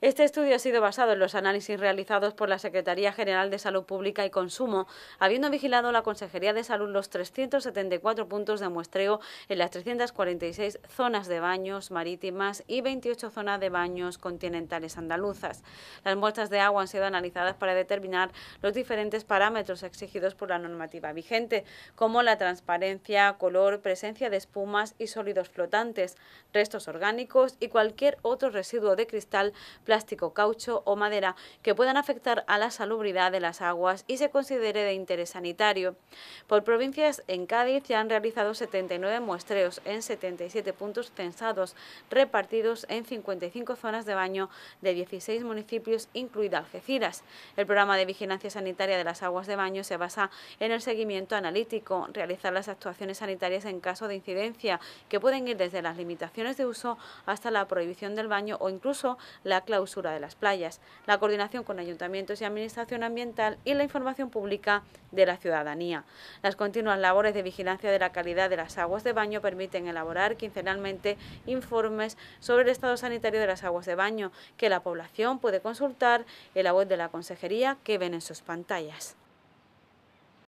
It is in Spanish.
Este estudio ha sido basado en los análisis realizados por la Secretaría General de Salud Pública y Consumo, habiendo vigilado la Consejería de Salud los 374 puntos de muestreo en las 346 zonas de baños marítimas y 28 zonas de baños continentales andaluzas. Las muestras de agua han sido analizadas para determinar los diferentes parámetros exigidos por la normativa vigente, como la transparencia, color, presencia de espumas y sólidos flotantes, restos orgánicos y cualquier otro residuo de cristal plástico, caucho o madera que puedan afectar a la salubridad de las aguas y se considere de interés sanitario. Por provincias, en Cádiz ya han realizado 79 muestreos en 77 puntos censados, repartidos en 55 zonas de baño de 16 municipios, incluida Algeciras. El programa de vigilancia sanitaria de las aguas de baño se basa en el seguimiento analítico, realizar las actuaciones sanitarias en caso de incidencia, que pueden ir desde las limitaciones de uso hasta la prohibición del baño o incluso la la usura de las playas, la coordinación con ayuntamientos y administración ambiental y la información pública de la ciudadanía. Las continuas labores de vigilancia de la calidad de las aguas de baño permiten elaborar quincenalmente informes sobre el estado sanitario de las aguas de baño que la población puede consultar en la web de la Consejería que ven en sus pantallas.